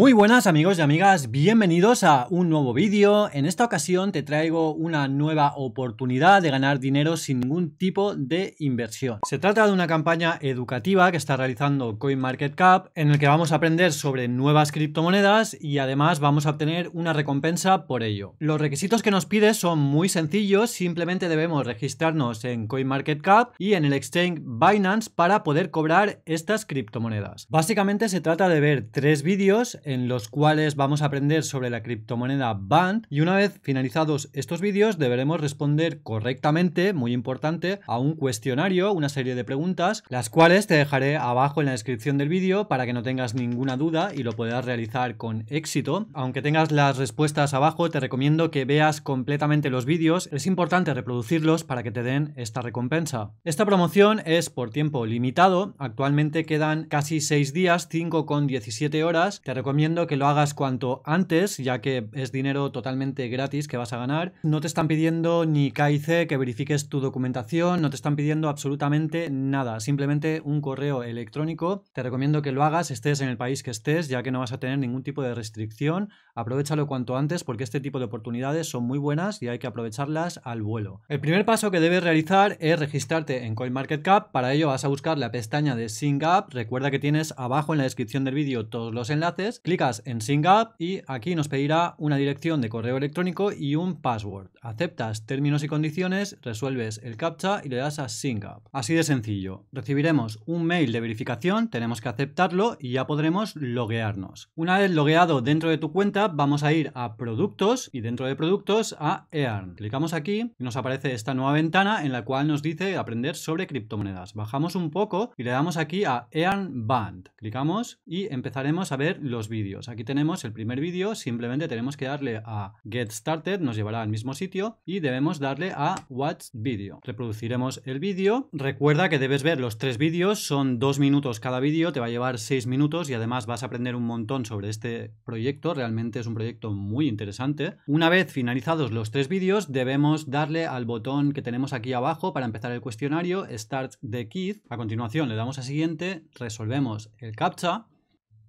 Muy buenas amigos y amigas, bienvenidos a un nuevo vídeo. En esta ocasión te traigo una nueva oportunidad de ganar dinero sin ningún tipo de inversión. Se trata de una campaña educativa que está realizando CoinMarketCap en el que vamos a aprender sobre nuevas criptomonedas y además vamos a obtener una recompensa por ello. Los requisitos que nos pide son muy sencillos, simplemente debemos registrarnos en CoinMarketCap y en el exchange Binance para poder cobrar estas criptomonedas. Básicamente se trata de ver tres vídeos en los cuales vamos a aprender sobre la criptomoneda BAND y una vez finalizados estos vídeos deberemos responder correctamente, muy importante, a un cuestionario, una serie de preguntas, las cuales te dejaré abajo en la descripción del vídeo para que no tengas ninguna duda y lo puedas realizar con éxito. Aunque tengas las respuestas abajo, te recomiendo que veas completamente los vídeos, es importante reproducirlos para que te den esta recompensa. Esta promoción es por tiempo limitado, actualmente quedan casi 6 días, 5,17 horas, te recomiendo recomiendo que lo hagas cuanto antes, ya que es dinero totalmente gratis que vas a ganar. No te están pidiendo ni KIC que verifiques tu documentación, no te están pidiendo absolutamente nada, simplemente un correo electrónico. Te recomiendo que lo hagas, estés en el país que estés, ya que no vas a tener ningún tipo de restricción. Aprovechalo cuanto antes porque este tipo de oportunidades son muy buenas y hay que aprovecharlas al vuelo. El primer paso que debes realizar es registrarte en CoinMarketCap. Para ello vas a buscar la pestaña de Up. Recuerda que tienes abajo en la descripción del vídeo todos los enlaces clicas en Sync Up y aquí nos pedirá una dirección de correo electrónico y un password. Aceptas términos y condiciones, resuelves el CAPTCHA y le das a Sync Up. Así de sencillo. Recibiremos un mail de verificación, tenemos que aceptarlo y ya podremos loguearnos. Una vez logueado dentro de tu cuenta, vamos a ir a Productos y dentro de Productos a Earn. Clicamos aquí y nos aparece esta nueva ventana en la cual nos dice aprender sobre criptomonedas. Bajamos un poco y le damos aquí a Earn Band. Clicamos y empezaremos a ver los vídeos. Aquí tenemos el primer vídeo, simplemente tenemos que darle a Get Started, nos llevará al mismo sitio y debemos darle a Watch Video. Reproduciremos el vídeo. Recuerda que debes ver los tres vídeos, son dos minutos cada vídeo, te va a llevar seis minutos y además vas a aprender un montón sobre este proyecto, realmente es un proyecto muy interesante. Una vez finalizados los tres vídeos, debemos darle al botón que tenemos aquí abajo para empezar el cuestionario, Start the Kid. A continuación le damos a siguiente, resolvemos el CAPTCHA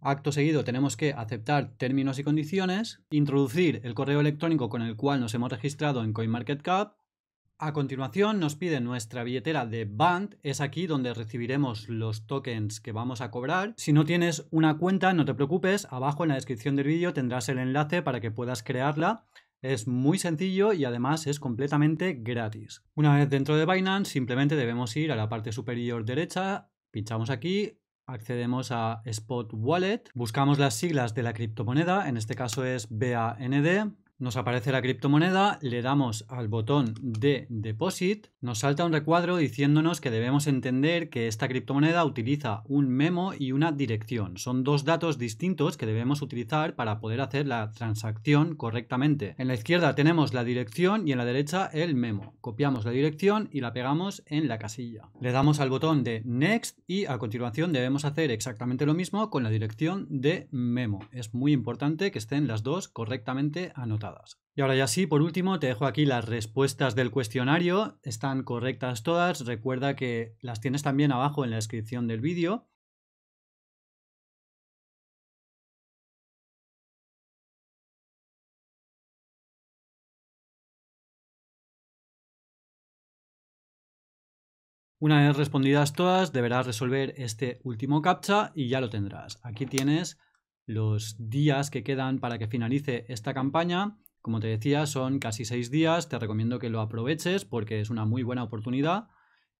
Acto seguido tenemos que aceptar términos y condiciones, introducir el correo electrónico con el cual nos hemos registrado en CoinMarketCap. A continuación nos pide nuestra billetera de Band, es aquí donde recibiremos los tokens que vamos a cobrar. Si no tienes una cuenta, no te preocupes, abajo en la descripción del vídeo tendrás el enlace para que puedas crearla. Es muy sencillo y además es completamente gratis. Una vez dentro de Binance, simplemente debemos ir a la parte superior derecha, pinchamos aquí, Accedemos a Spot Wallet, buscamos las siglas de la criptomoneda, en este caso es BAND, nos aparece la criptomoneda, le damos al botón de Deposit, nos salta un recuadro diciéndonos que debemos entender que esta criptomoneda utiliza un memo y una dirección. Son dos datos distintos que debemos utilizar para poder hacer la transacción correctamente. En la izquierda tenemos la dirección y en la derecha el memo. Copiamos la dirección y la pegamos en la casilla. Le damos al botón de Next y a continuación debemos hacer exactamente lo mismo con la dirección de memo. Es muy importante que estén las dos correctamente anotadas. Y ahora ya sí, por último, te dejo aquí las respuestas del cuestionario. Están correctas todas. Recuerda que las tienes también abajo en la descripción del vídeo. Una vez respondidas todas, deberás resolver este último captcha y ya lo tendrás. Aquí tienes los días que quedan para que finalice esta campaña. Como te decía, son casi seis días. Te recomiendo que lo aproveches porque es una muy buena oportunidad.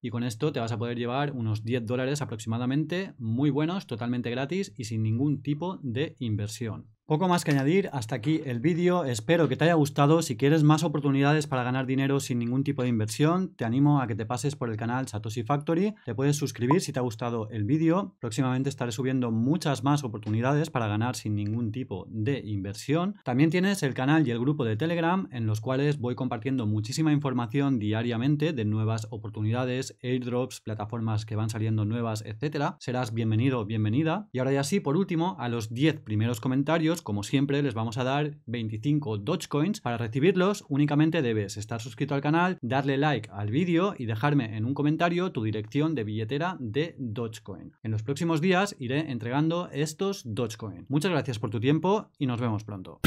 Y con esto te vas a poder llevar unos 10 dólares aproximadamente, muy buenos, totalmente gratis y sin ningún tipo de inversión. Poco más que añadir, hasta aquí el vídeo, espero que te haya gustado, si quieres más oportunidades para ganar dinero sin ningún tipo de inversión, te animo a que te pases por el canal Satoshi Factory, te puedes suscribir si te ha gustado el vídeo, próximamente estaré subiendo muchas más oportunidades para ganar sin ningún tipo de inversión. También tienes el canal y el grupo de Telegram en los cuales voy compartiendo muchísima información diariamente de nuevas oportunidades, airdrops, plataformas que van saliendo nuevas, etcétera. Serás bienvenido, bienvenida. Y ahora ya sí, por último, a los 10 primeros comentarios como siempre, les vamos a dar 25 Dogecoins. Para recibirlos, únicamente debes estar suscrito al canal, darle like al vídeo y dejarme en un comentario tu dirección de billetera de Dogecoin. En los próximos días iré entregando estos Dogecoin. Muchas gracias por tu tiempo y nos vemos pronto.